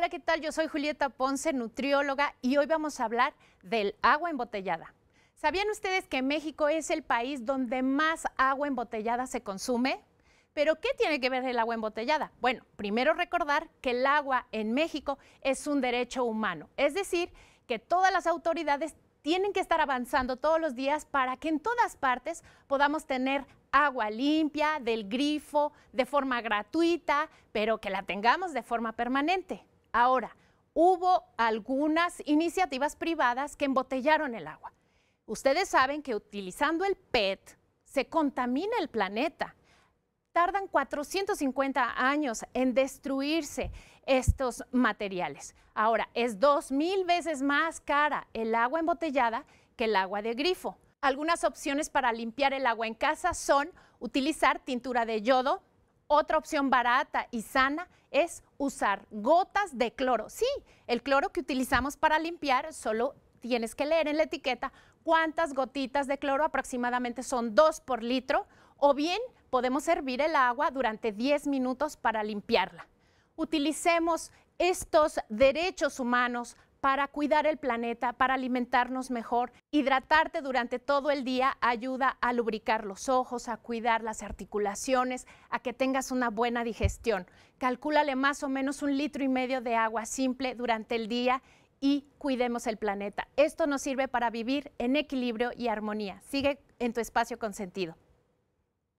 Hola, ¿qué tal? Yo soy Julieta Ponce, nutrióloga, y hoy vamos a hablar del agua embotellada. ¿Sabían ustedes que México es el país donde más agua embotellada se consume? Pero ¿qué tiene que ver el agua embotellada? Bueno, primero recordar que el agua en México es un derecho humano, es decir, que todas las autoridades tienen que estar avanzando todos los días para que en todas partes podamos tener agua limpia, del grifo, de forma gratuita, pero que la tengamos de forma permanente. Ahora, hubo algunas iniciativas privadas que embotellaron el agua. Ustedes saben que utilizando el PET se contamina el planeta. Tardan 450 años en destruirse estos materiales. Ahora, es mil veces más cara el agua embotellada que el agua de grifo. Algunas opciones para limpiar el agua en casa son utilizar tintura de yodo, otra opción barata y sana es usar gotas de cloro. Sí, el cloro que utilizamos para limpiar solo tienes que leer en la etiqueta cuántas gotitas de cloro, aproximadamente son dos por litro, o bien podemos hervir el agua durante 10 minutos para limpiarla. Utilicemos estos derechos humanos para cuidar el planeta, para alimentarnos mejor. Hidratarte durante todo el día ayuda a lubricar los ojos, a cuidar las articulaciones, a que tengas una buena digestión. Calcúlale más o menos un litro y medio de agua simple durante el día y cuidemos el planeta. Esto nos sirve para vivir en equilibrio y armonía. Sigue en tu espacio con sentido.